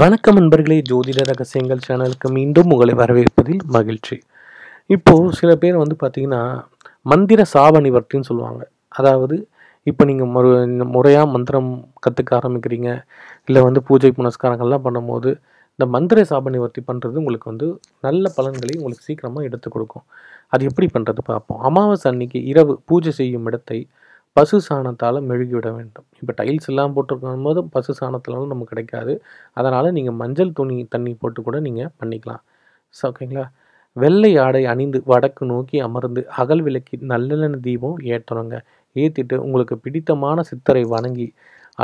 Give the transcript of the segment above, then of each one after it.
வணக்கம் நண்பர்களே ஜோதிட ரகசியங்கள் சேனலுக்கு மீண்டும் உங்களை வரவேற்பதில் மகிழ்ச்சி இப்போது சில பேர் வந்து பார்த்திங்கன்னா மந்திர சாப நிவர்த்தின்னு சொல்லுவாங்க அதாவது இப்போ நீங்கள் மறு முறையாக மந்திரம் கற்றுக்க ஆரம்பிக்கிறீங்க இல்லை வந்து பூஜை புனஸ்காரங்கள்லாம் பண்ணும்போது இந்த மந்திர சாப நிவர்த்தி பண்ணுறது உங்களுக்கு வந்து நல்ல பலன்களை உங்களுக்கு சீக்கிரமாக எடுத்து கொடுக்கும் அது எப்படி பண்ணுறது பார்ப்போம் அமாவாசை அன்னைக்கு இரவு பூஜை செய்யும் இடத்தை பசு சாணத்தால் மெழுகி விட வேண்டும் இப்போ டைல்ஸ் எல்லாம் போட்டிருக்கும் போது பசு சாணத்தினாலும் நமக்கு கிடைக்காது அதனால் நீங்கள் மஞ்சள் துணி தண்ணி போட்டு கூட நீங்கள் பண்ணிக்கலாம் ஸோ ஓகேங்களா வெள்ளை ஆடை அணிந்து வடக்கு நோக்கி அமர்ந்து அகல் விளக்கி நல்லெண்ணெய் தீபம் ஏற்றணுங்க ஏற்றிட்டு உங்களுக்கு பிடித்தமான சித்தரை வணங்கி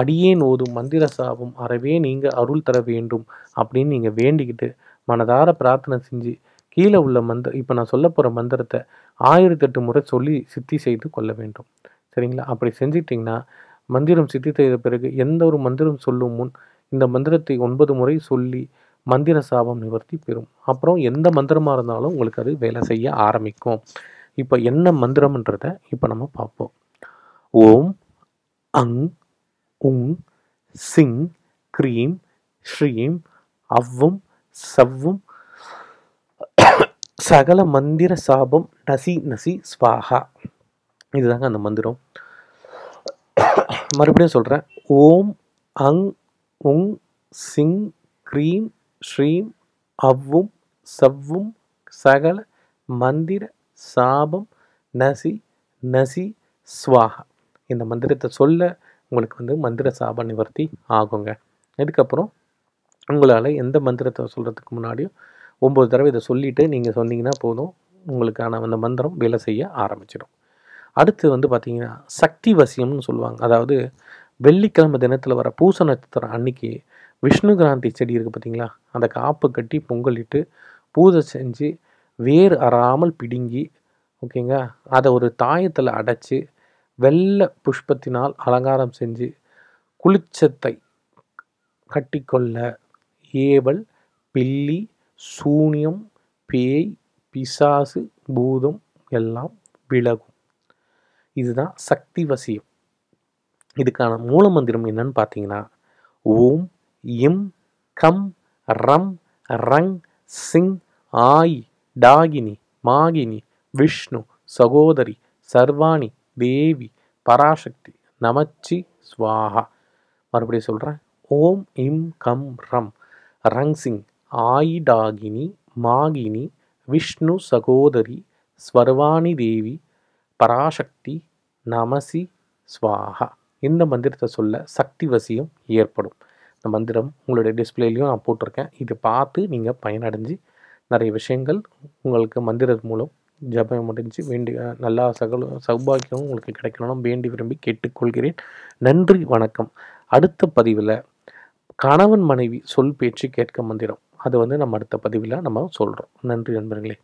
அடியேன் ஓதும் மந்திர சாபம் அறவே நீங்கள் அருள் தர வேண்டும் அப்படின்னு நீங்கள் வேண்டிக்கிட்டு மனதார பிரார்த்தனை செஞ்சு கீழே உள்ள மந்திர இப்போ நான் சொல்ல போகிற மந்திரத்தை ஆயிரத்தெட்டு முறை சொல்லி சித்தி செய்து கொள்ள வேண்டும் சரிங்களா அப்படி செஞ்சிட்டிங்கன்னா மந்திரம் சித்தி செய்த பிறகு எந்த ஒரு மந்திரம் சொல்லும் முன் இந்த மந்திரத்தை ஒன்பது முறை சொல்லி மந்திர சாபம் நிவர்த்தி பெறும் அப்புறம் எந்த மந்திரமாக இருந்தாலும் உங்களுக்கு அது வேலை செய்ய ஆரம்பிக்கும் இப்போ என்ன மந்திரம்ன்றத இப்போ நம்ம பார்ப்போம் ஓம் அங் உங் சிங் க்ரீம் ஸ்ரீம் அவ்வும் சவ்வும் சகல மந்திர சாபம் நசி நசி ஸ்வாகா இதுதாங்க அந்த மந்திரம் மறுபடியும் சொல்கிறேன் ஓம் அங் உங் சிங் க்ரீம் ஸ்ரீம் அவ்வும் சவ்வும் சகல மந்திர சாபம் நசி நசி ஸ்வாகா இந்த மந்திரத்தை சொல்ல உங்களுக்கு வந்து மந்திர சாப நிவர்த்தி ஆகுங்க இதுக்கப்புறம் உங்களால் எந்த மந்திரத்தை சொல்கிறதுக்கு முன்னாடியும் ஒம்பது தடவை இதை சொல்லிவிட்டு நீங்கள் சொன்னீங்கன்னா போதும் உங்களுக்கான அந்த மந்திரம் வேலை செய்ய ஆரம்பிச்சிடும் அடுத்து வந்து பார்த்திங்கன்னா சக்தி வசியம்னு சொல்லுவாங்க அதாவது வெள்ளிக்கிழமை தினத்தில் வர பூச நட்சத்திரம் அன்னைக்கு விஷ்ணு கிராந்தி செடி இருக்குது பார்த்திங்களா அந்த காப்பு கட்டி பொங்கலிட்டு பூஜை செஞ்சு வேர் அறாமல் பிடுங்கி ஓகேங்க அதை ஒரு தாயத்தில் அடைச்சி வெள்ளை புஷ்பத்தினால் அலங்காரம் செஞ்சு குளிச்சத்தை கட்டிக்கொள்ள ஏவல் பில்லி சூனியம் பேய் பிசாசு பூதம் எல்லாம் விலகும் இதுதான் சக்தி வசியம் இதுக்கான மூல மந்திரம் என்னன்னு பார்த்தீங்கன்னா ஓம் இம் கம் ரம் ரங் சிங் ஆய் டாகினி மாகினி விஷ்ணு சகோதரி சர்வாணி தேவி பராசக்தி நமச்சி ஸ்வாகா மறுபடியும் சொல்கிறேன் ஓம் இம் கம் ரம் ரங் சிங் ஆயிடாகினி மாகினி விஷ்ணு சகோதரி ஸ்வர்வாணி தேவி பராசக்தி நமசி ஸ்வாஹா இந்த மந்திரத்தை சொல்ல சக்தி வசியம் ஏற்படும் இந்த மந்திரம் உங்களுடைய டிஸ்பிளேலையும் நான் போட்டிருக்கேன் இது பார்த்து நீங்கள் பயனடைஞ்சு நிறைய விஷயங்கள் உங்களுக்கு மந்திரம் மூலம் ஜபம் முடிஞ்சு வேண்டி நல்லா சகல சௌபாகியமும் உங்களுக்கு கிடைக்கணும் வேண்டி விரும்பி கேட்டுக்கொள்கிறேன் நன்றி வணக்கம் அடுத்த பதிவில் கணவன் மனைவி சொல் பேச்சு கேட்க மந்திரம் அது வந்து நம்ம அடுத்த பதிவில் நம்ம சொல்கிறோம் நன்றி நண்பர்களே